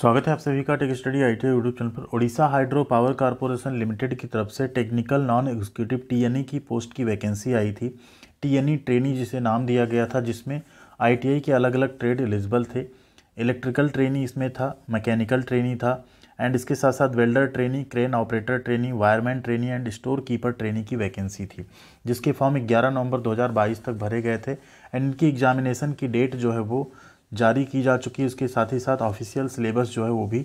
स्वागत है आप सभी का tech study I T YouTube channel पर Odisha hydro power corporation limited की तरफ से टेक्निकल नॉन एग्जीक्यूटिव टीएनई की पोस्ट की वैकेंसी आई थी टीएनई ट्रेनी e जिसे नाम दिया गया था जिसमें आईटीआई के अलग अलग ट्रेड एलिजिबल थे इलेक्ट्रिकल ट्रेनी इसमें था मैकेनिकल ट्रेनी था एंड इसके साथ साथ welder trainee crane operator trainee wireman trainee and store keeper trainee की वैकेंसी थी जिसके फॉर्म 11 नवंबर 2022 तक भरे गए थे एंड इनकी एग्जामिनेशन की डेट जो है वो जारी की जा चुकी है उसके साथ ही साथ ऑफिशियल सिलेबस जो है वो भी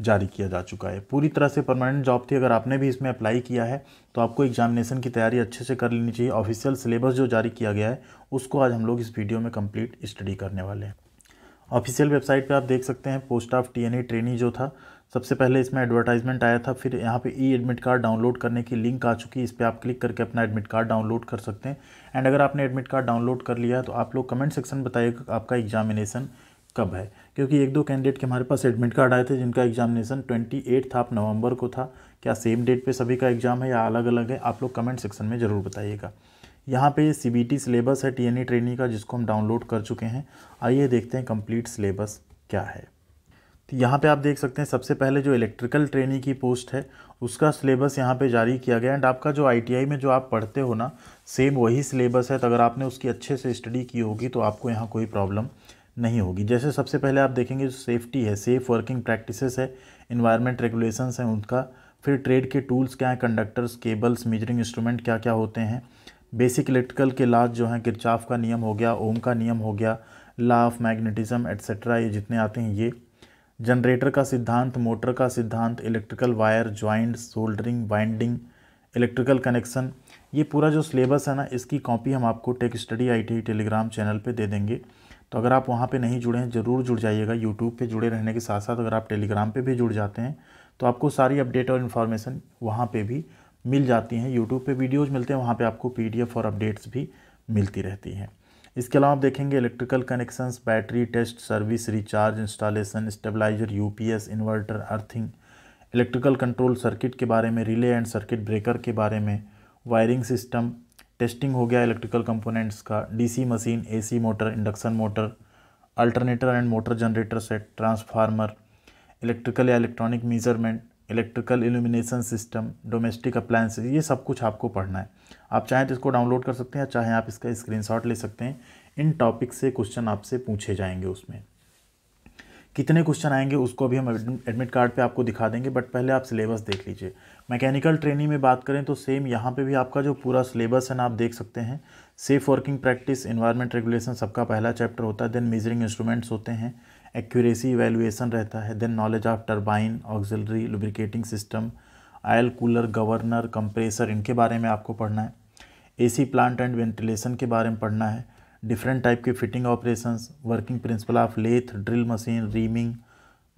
जारी किया जा चुका है पूरी तरह से परमानेंट जॉब थी अगर आपने भी इसमें अप्लाई किया है तो आपको एग्जामिनेशन की तैयारी अच्छे से कर लेनी चाहिए ऑफिशियल सिलेबस जो जारी किया गया है उसको आज हम लोग इस वीडियो में कंप्लीट स्टडी करने वाले हैं ऑफिशियल वेबसाइट पे आप देख सकते हैं post of T N trainee जो था सबसे पहले इसमें एडवर्टाइजमेंट आया था फिर यहाँ पे ई एडमिट कार्ड डाउनलोड करने की लिंक आ चुकी है इस पर आप क्लिक करके अपना एडमिट कार्ड डाउनलोड कर सकते हैं एंड अगर आपने एडमिट कार्ड डाउनलोड कर लिया है तो आप लोग कमेंट सेक्शन बताइएगा आपका एग्जामिनेशन कब है क्योंकि एक दो कैंडिडेट के हमारे पास एडमिट कार्ड आए थे जिनका एग्जामिनेशन ट्वेंटी एट आप नवंबर को था क्या सेम डेट पर सभी का एग्ज़ाम है या अलग अलग है आप लोग कमेंट सेक्शन में ज़रूर बताइएगा यहाँ पर सी बी टी सिलेबस है टी एन ई ट्रेनिंग का जिसको हम डाउनलोड कर चुके हैं आइए देखते हैं कम्प्लीट सिलेबस क्या है तो यहाँ पे आप देख सकते हैं सबसे पहले जो इलेक्ट्रिकल ट्रेनी की पोस्ट है उसका सिलेबस यहाँ पे जारी किया गया एंड आपका जो आईटीआई में जो आप पढ़ते हो ना सेम वही सिलेबस है तो अगर आपने उसकी अच्छे से स्टडी की होगी तो आपको यहाँ कोई प्रॉब्लम नहीं होगी जैसे सबसे पहले आप देखेंगे जो सेफ्टी है सेफ़ वर्किंग प्रैक्टिसेस है इन्वायरमेंट रेगुलेशंस हैं उनका फिर ट्रेड के टूल्स क्या हैं कंडक्टर्स केबल्स मेजरिंग इंस्ट्रूमेंट क्या क्या होते हैं बेसिक इलेक्ट्रिकल के लाज जो हैं किरचाफ का नियम हो गया ओम का नियम हो गया लॉ ऑफ मैग्नेटिज़म एट्सेट्रा ये जितने आते हैं ये जनरेटर का सिद्धांत मोटर का सिद्धांत electrical wire joint soldering binding electrical connection ये पूरा जो सिलेबस है ना इसकी कॉपी हम आपको tech study I telegram channel पे दे देंगे तो अगर आप वहाँ पे नहीं जुड़े हैं ज़रूर जुड़ जाइएगा यूट्यूब पे जुड़े रहने के साथ साथ अगर आप टेलीग्राम पे भी जुड़ जाते हैं तो आपको सारी अपडेट और इन्फॉर्मेशन वहाँ पर भी मिल जाती हैं यूट्यूब पर वीडियोज़ मिलते हैं वहाँ पर आपको पी और अपडेट्स भी मिलती रहती हैं इसके अलावा आप देखेंगे electrical connections battery test service recharge installation stabilizer UPS inverter earthing electrical control circuit के बारे में रिले एंड सर्किट ब्रेकर के बारे में वायरिंग सिस्टम टेस्टिंग हो गया इलेक्ट्रिकल कंपोनेंट्स का DC machine AC motor induction motor alternator and motor generator set transformer electrical या electronic measurement electrical illumination system domestic appliance ये सब कुछ आपको पढ़ना है आप चाहें तो इसको डाउनलोड कर सकते हैं चाहे आप इसका स्क्रीनशॉट ले सकते हैं इन टॉपिक से क्वेश्चन आपसे पूछे जाएंगे उसमें कितने क्वेश्चन आएंगे उसको भी हम एडमिट कार्ड पे आपको दिखा देंगे बट पहले आप सिलेबस देख लीजिए मैकेनिकल ट्रेनिंग में बात करें तो सेम यहाँ पे भी आपका जो पूरा सिलेबस है ना आप देख सकते हैं safe working practice environment regulation सबका पहला चैप्टर होता है देन मेजरिंग इंस्ट्रूमेंट्स होते हैं एक्यूरेसी वैल्यूएसन रहता है then knowledge of turbine auxiliary lubricating system oil cooler governor compressor इनके बारे में आपको पढ़ना है एसी प्लांट एंड वेंटिलेशन के बारे में पढ़ना है डिफरेंट टाइप के fitting operations working principle of lathe drill machine reaming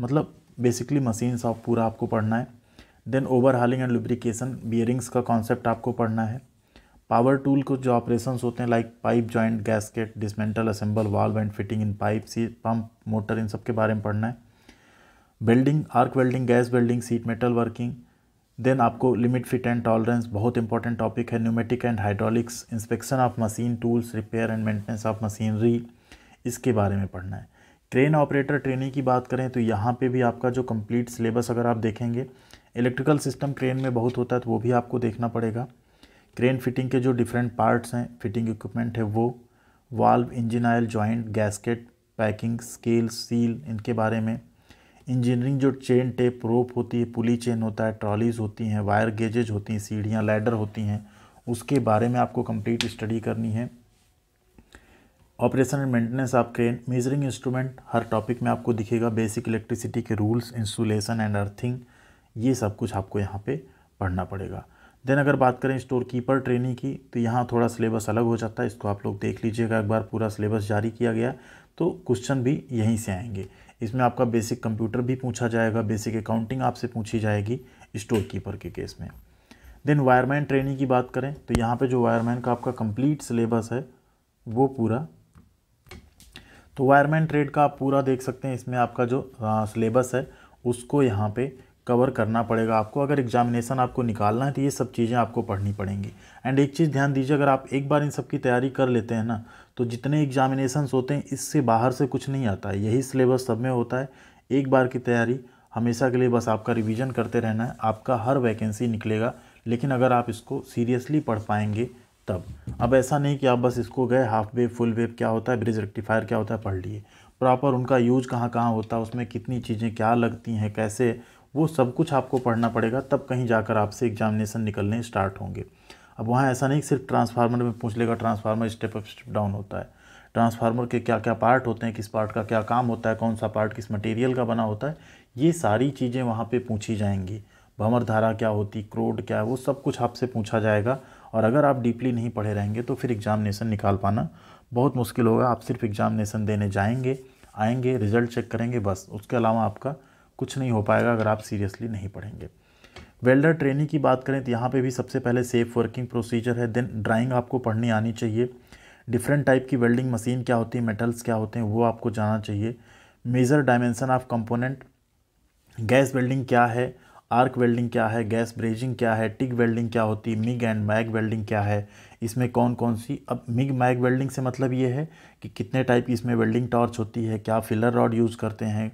मतलब बेसिकली मशीन्स ऑफ पूरा आपको पढ़ना है then overhauling and lubrication bearings का कॉन्सेप्ट आपको पढ़ना है पावर टूल को जो ऑपरेशंस होते हैं like pipe joint gasket dismantle assemble valve and fitting in pipe सी पंप मोटर इन सब के बारे में पढ़ना है welding arc welding gas welding sheet metal working then आपको लिमिट फिट एंड टॉलरेंस बहुत इंपॉर्टेंट टॉपिक है pneumatic and hydraulics inspection of machine tools repair and maintenance of machinery इसके बारे में पढ़ना है क्रेन ऑपरेटर ट्रेनिंग की बात करें तो यहाँ पे भी आपका जो कंप्लीट सिलेबस अगर आप देखेंगे इलेक्ट्रिकल सिस्टम क्रेन में बहुत होता है तो वो भी आपको देखना पड़ेगा क्रेन फिटिंग के जो डिफरेंट पार्ट्स हैं फिटिंग इक्विपमेंट है वो valve engine oil joint gasket packing scale seal इनके बारे में इंजीनियरिंग जो चेन टेप रोप होती है पुली चेन होता है ट्रॉलीज होती हैं वायर गेजेज होती हैं सीढ़ियाँ लैडर होती हैं उसके बारे में आपको कंप्लीट स्टडी करनी है operation and maintenance of crane measuring instrument हर टॉपिक में आपको दिखेगा बेसिक इलेक्ट्रिसिटी के रूल्स इंसुलेशन एंड अर्थिंग ये सब कुछ आपको यहाँ पे पढ़ना पड़ेगा देन अगर बात करें स्टोर कीपर ट्रेनिंग की तो यहाँ थोड़ा सिलेबस अलग हो जाता है इसको आप लोग देख लीजिएगा एक बार पूरा सिलेबस जारी किया गया तो क्वेश्चन भी यहीं से आएंगे इसमें आपका बेसिक कंप्यूटर भी पूछा जाएगा बेसिक अकाउंटिंग आपसे पूछी जाएगी स्टोर कीपर के केस में देन वायरमैन ट्रेनिंग की बात करें तो यहाँ पे जो वायरमैन का आपका कंप्लीट सिलेबस है वो पूरा तो वायरमैन ट्रेड का आप पूरा देख सकते हैं इसमें आपका जो सिलेबस है उसको यहाँ पे कवर करना पड़ेगा आपको अगर एग्जामिनेशन आपको निकालना है तो ये सब चीज़ें आपको पढ़नी पड़ेंगी एंड एक चीज़ ध्यान दीजिए अगर आप एक बार इन सब की तैयारी कर लेते हैं ना तो जितने एग्जामिनेशंस होते हैं इससे बाहर से कुछ नहीं आता है यही सिलेबस सब में होता है एक बार की तैयारी हमेशा के लिए बस आपका रिविज़न करते रहना है आपका हर वैकेंसी निकलेगा लेकिन अगर आप इसको सीरियसली पढ़ पाएंगे तब अब ऐसा नहीं कि आप बस इसको गए हाफ वेव फुल वेव क्या होता है ब्रिज रेक्टिफायर क्या होता है पढ़ लिए प्रॉपर उनका यूज कहाँ कहाँ होता है उसमें कितनी चीज़ें क्या लगती हैं कैसे वो सब कुछ आपको पढ़ना पड़ेगा तब कहीं जाकर आपसे एग्जामिनेशन निकलने स्टार्ट होंगे अब वहाँ ऐसा नहीं सिर्फ ट्रांसफार्मर में पूछ लेगा transformer step up step down होता है ट्रांसफार्मर के क्या क्या पार्ट होते हैं किस पार्ट का क्या काम होता है कौन सा पार्ट किस मटेरियल का बना होता है ये सारी चीज़ें वहाँ पर पूछी जाएंगी भंवर धारा क्या होती क्रोड क्या है वो सब कुछ आपसे पूछा जाएगा और अगर आप डीपली नहीं पढ़े रहेंगे तो फिर एग्ज़ामिनेशन निकाल पाना बहुत मुश्किल होगा आप सिर्फ एग्ज़ामिनेशन देने जाएंगे आएंगे रिज़ल्ट चेक करेंगे बस उसके अलावा आपका कुछ नहीं हो पाएगा अगर आप सीरियसली नहीं पढ़ेंगे वेल्डर ट्रेनिंग की बात करें तो यहाँ पे भी सबसे पहले सेफ़ वर्किंग प्रोसीजर है देन ड्राइंग आपको पढ़नी आनी चाहिए डिफरेंट टाइप की वेल्डिंग मशीन क्या होती है मेटल्स क्या होते हैं वो आपको जाना चाहिए measure dimension of component gas welding क्या है आर्क वेल्डिंग क्या है गैस ब्रेजिंग क्या है टिक वेल्डिंग क्या होती है मिग एंड मैग वेल्डिंग क्या है इसमें कौन कौन सी अब मिग मैग वेल्डिंग से मतलब ये है कि कितने टाइप की इसमें वेल्डिंग टॉर्च होती है क्या फिलर रॉड यूज़ करते हैं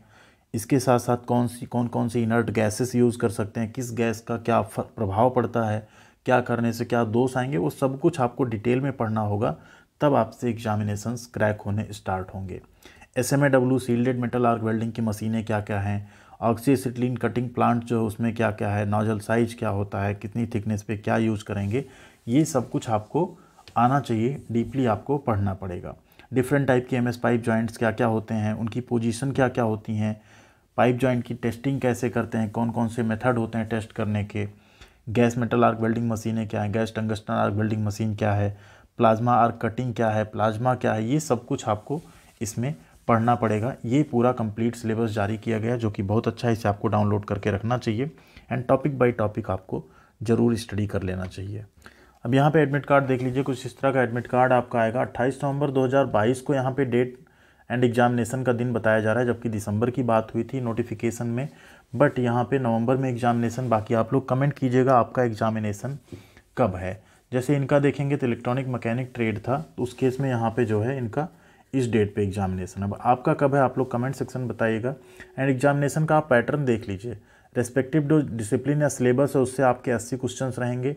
इसके साथ साथ कौन सी कौन कौन सी इनर्ट गैसेस यूज़ कर सकते हैं किस गैस का क्या प्रभाव पड़ता है क्या करने से क्या दोष आएंगे वो सब कुछ आपको डिटेल में पढ़ना होगा तब आपसे एग्जामिनेशंस क्रैक होने स्टार्ट होंगे S M A W shielded metal arc welding की मशीनें क्या क्या हैं ऑक्सीसिटलिन कटिंग प्लांट जो है उसमें क्या क्या है नॉजल साइज क्या होता है कितनी थिकनेस पे क्या यूज़ करेंगे ये सब कुछ आपको आना चाहिए डीपली आपको पढ़ना पड़ेगा डिफरेंट टाइप के एम एस पाइप जॉइंट्स क्या क्या होते हैं उनकी पोजीशन क्या क्या होती हैं पाइप जॉइंट की टेस्टिंग कैसे करते हैं कौन कौन से मेथड होते हैं टेस्ट करने के गैस मेटल आर्क वेल्डिंग मशीनें क्या हैं gas tungsten arc welding machine क्या है प्लाज्मा आर्क कटिंग क्या है प्लाज्मा क्या है ये सब कुछ आपको इसमें पढ़ना पड़ेगा ये पूरा कंप्लीट सिलेबस जारी किया गया जो कि बहुत अच्छा है इसे आपको डाउनलोड करके रखना चाहिए एंड टॉपिक बाई टॉपिक आपको ज़रूर स्टडी कर लेना चाहिए अब यहाँ पे एडमिट कार्ड देख लीजिए कुछ इस तरह का एडमिट कार्ड आपका आएगा 28 नवंबर 2022 को यहाँ पे डेट एंड एग्जामिनेशन का दिन बताया जा रहा है जबकि दिसंबर की बात हुई थी नोटिफिकेशन में बट यहाँ पे नवंबर में एग्जामिनेशन बाकी आप लोग कमेंट कीजिएगा आपका एग्जामिनेशन कब है जैसे इनका देखेंगे तो इलेक्ट्रॉनिक मैकेनिक ट्रेड था तो उस केस में यहाँ पे जो है इनका इस डेट पे एग्जामिनेशन अब आपका कब है आप लोग कमेंट सेक्शन बताइएगा एंड एग्जामिनेशन का आप पैटर्न देख लीजिए रेस्पेक्टिव जो डिसिप्लिन या सिलेबस है उससे आपके अस्सी क्वेश्चन रहेंगे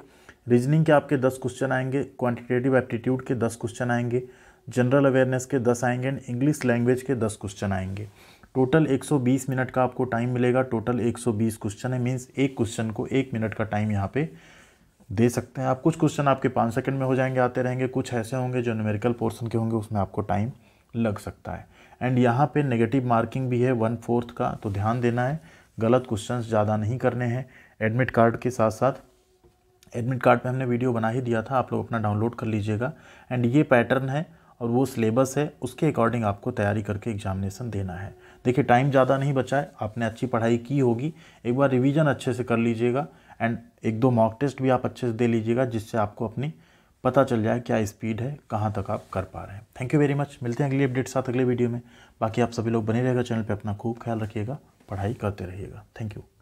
रीजनिंग के आपके दस क्वेश्चन आएंगे क्वान्टिटेटिव एप्टीट्यूड के दस क्वेश्चन आएंगे जनरल अवेयरनेस के दस आएंगे एंड इंग्लिश लैंग्वेज के दस क्वेश्चन आएंगे टोटल 120 मिनट का आपको टाइम मिलेगा टोटल 120 क्वेश्चन है मीन्स एक क्वेश्चन को एक मिनट का टाइम यहाँ पे दे सकते हैं आप कुछ क्वेश्चन आपके पाँच सेकंड में हो जाएंगे आते रहेंगे कुछ ऐसे होंगे जो न्यूमेरिकल पोर्सन के होंगे उसमें आपको टाइम लग सकता है एंड यहाँ पे नेगेटिव मार्किंग भी है वन फोर्थ का तो ध्यान देना है गलत क्वेश्चन ज़्यादा नहीं करने हैं एडमिट कार्ड के साथ साथ एडमिट कार्ड पर हमने वीडियो बना ही दिया था आप लोग अपना डाउनलोड कर लीजिएगा एंड ये पैटर्न है और वो सिलेबस है उसके अकॉर्डिंग आपको तैयारी करके एग्जामिनेशन देना है देखिए टाइम ज़्यादा नहीं बचा है आपने अच्छी पढ़ाई की होगी एक बार रिवीजन अच्छे से कर लीजिएगा एंड एक दो मॉक टेस्ट भी आप अच्छे से दे लीजिएगा जिससे आपको अपनी पता चल जाए क्या स्पीड है कहाँ तक आप कर पा रहे हैं थैंक यू वेरी मच मिलते हैं अगली अपडेट साथ अगले वीडियो में बाकी आप सभी लोग बने रहेगा चैनल पर अपना खूब ख्याल रखिएगा पढ़ाई करते रहिएगा थैंक यू